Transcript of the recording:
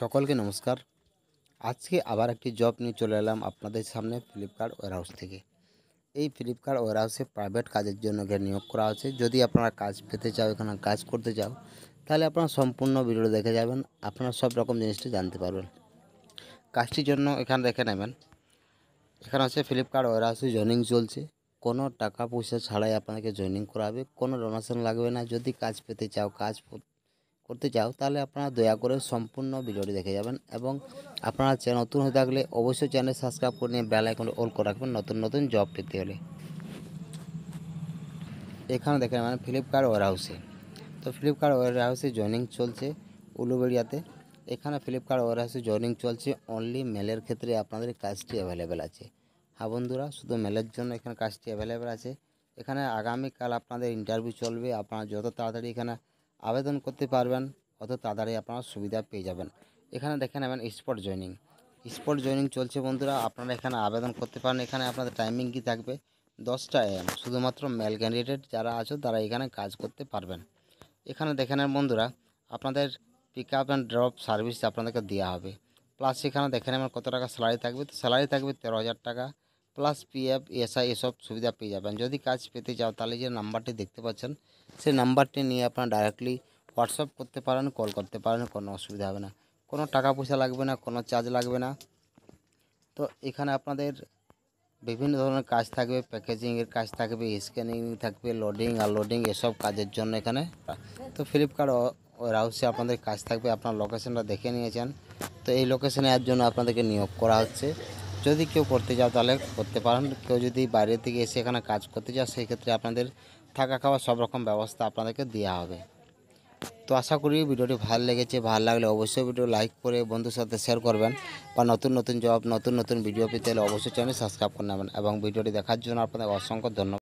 সকলকে নমস্কার আজকে আবার একটি জব নিয়ে চলে এলাম আপনাদের সামনে ফ্লিপকার্ট ওয়ারহাউস থেকে এই ফ্লিপকার্ট ওয়ারহাউসে প্রাইভেট কাজের জন্য নিয়োগ করা হচ্ছে যদি আপনারা কাজ পেতে চাও এখানে কাজ করতে চাও তাহলে আপনারা সম্পূর্ণ ভিডিও দেখে যাবেন আপনারা সব রকম জিনিসটা জানতে পারবেন কাজটির জন্য এখানে দেখে নেবেন এখানে হচ্ছে ফ্লিপকার্ট ওয়ারহাউসে জয়নিং চলছে কোনো টাকা পয়সা ছাড়াই আপনাকে জয়নিং করাবে কোনো ডোনেশন লাগবে না যদি কাজ পেতে চাও কাজ করতে চাও তাহলে আপনারা দয়া করে সম্পূর্ণ ভিডিওটি দেখে যাবেন এবং আপনারা নতুন হয়ে থাকলে অবশ্যই চ্যানেল সাবস্ক্রাইব করে নিয়ে বেল আইকনটি অল করে রাখবেন নতুন নতুন জব পেতে হলে এখানে দেখেন মানে ফ্লিপকার্ট ওয়ার হাউসে তো ফ্লিপকার্ট ওয়ার হাউসে জয়নিং চলছে উলুবেড়িয়াতে এখানে ফ্লিপকার্ট ওয়ার হাউসে জয়নিং চলছে অনলি মেলের ক্ষেত্রে আপনাদের কাজটি অ্যাভেলেবেল আছে হ্যাঁ বন্ধুরা শুধু মেলের জন্য এখানে কাজটি অ্যাভেলেবেল আছে এখানে আগামীকাল আপনাদের ইন্টারভিউ চলবে আপনারা যত তাড়াতাড়ি এখানে আবেদন করতে পারবেন অত তাড়াতাড়ি আপনারা সুবিধা পেয়ে যাবেন এখানে দেখে নেবেন স্পট জয়নিং স্পট জয়নিং চলছে বন্ধুরা আপনারা এখানে আবেদন করতে পারেন এখানে আপনাদের টাইমিং কি থাকবে দশটা এম শুধুমাত্র মেল ক্যান্ডিডেট যারা আছে তারা এখানে কাজ করতে পারবেন এখানে দেখে নেন বন্ধুরা আপনাদের pick up and drop service আপনাদেরকে দেওয়া হবে প্লাস এখানে দেখে নেবেন কত টাকা স্যালারি থাকবে তো স্যালারি থাকবে তেরো হাজার টাকা প্লাস পিএফ এসআই এসব সুবিধা পেয়ে যাবেন যদি কাজ পেতে চাও তাহলে যে নাম্বারটি দেখতে পাচ্ছেন সেই নাম্বারটি নিয়ে আপনার ডাইরেক্টলি হোয়াটসঅ্যাপ করতে পারেন কল করতে পারেন কোনো অসুবিধা হবে না কোনো টাকা পয়সা লাগবে না কোনো চার্জ লাগবে না তো এখানে আপনাদের বিভিন্ন ধরনের কাজ থাকবে প্যাকেজিংয়ের কাজ থাকবে স্ক্যানিং থাকবে লোডিং আনলোডিং এসব কাজের জন্য এখানে তো ফ্লিপকার্ট হাউসে আপনাদের কাজ থাকবে আপনার লোকেশনটা দেখে নিয়েছেন তো এই লোকেশনে এর জন্য আপনাদেরকে নিয়োগ করা হচ্ছে যদি কেউ করতে চাও তাহলে করতে পারেন কেউ যদি বাইরে থেকে এসে এখানে কাজ করতে যাও সেই ক্ষেত্রে আপনাদের থাকা খাওয়া সব রকম ব্যবস্থা আপনাদেরকে দেওয়া হবে তো আশা করি ভিডিওটি ভালো লেগেছে ভালো লাগলে অবশ্যই ভিডিও লাইক করে বন্ধুর সাথে শেয়ার করবেন বা নতুন নতুন জব নতুন নতুন ভিডিও পেতে অবশ্যই চ্যানেল সাবস্ক্রাইব করে নেবেন এবং ভিডিওটি দেখার জন্য আপনাদের অসংখ্য ধন্যবাদ